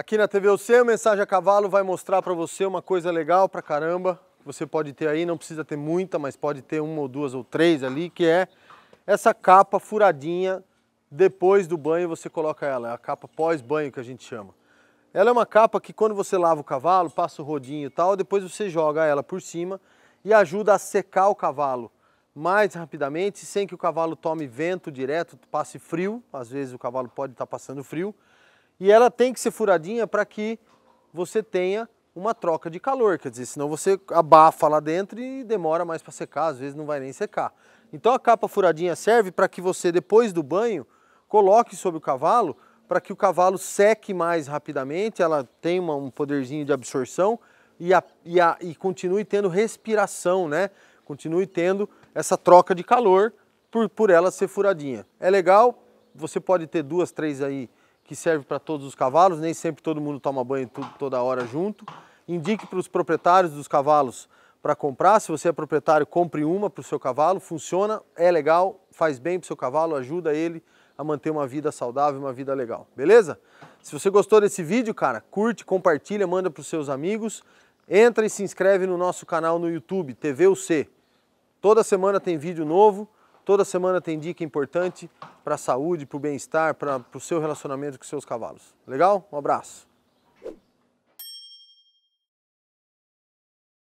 Aqui na TVOC o Mensagem a Cavalo vai mostrar para você uma coisa legal pra caramba. Você pode ter aí, não precisa ter muita, mas pode ter uma ou duas ou três ali, que é essa capa furadinha. Depois do banho você coloca ela, é a capa pós-banho que a gente chama. Ela é uma capa que quando você lava o cavalo, passa o rodinho e tal, depois você joga ela por cima e ajuda a secar o cavalo mais rapidamente, sem que o cavalo tome vento direto, passe frio, às vezes o cavalo pode estar tá passando frio, e ela tem que ser furadinha para que você tenha uma troca de calor, quer dizer, senão você abafa lá dentro e demora mais para secar, às vezes não vai nem secar. Então a capa furadinha serve para que você, depois do banho, coloque sobre o cavalo para que o cavalo seque mais rapidamente, ela tem um poderzinho de absorção e, a, e, a, e continue tendo respiração, né? Continue tendo essa troca de calor por, por ela ser furadinha. É legal, você pode ter duas, três aí que serve para todos os cavalos, nem sempre todo mundo toma banho toda hora junto. Indique para os proprietários dos cavalos para comprar. Se você é proprietário, compre uma para o seu cavalo. Funciona, é legal, faz bem para o seu cavalo, ajuda ele a manter uma vida saudável, uma vida legal. Beleza? Se você gostou desse vídeo, cara, curte, compartilha, manda para os seus amigos. Entra e se inscreve no nosso canal no YouTube, TVUC. Toda semana tem vídeo novo. Toda semana tem dica importante para a saúde, para o bem-estar, para o seu relacionamento com seus cavalos. Legal? Um abraço!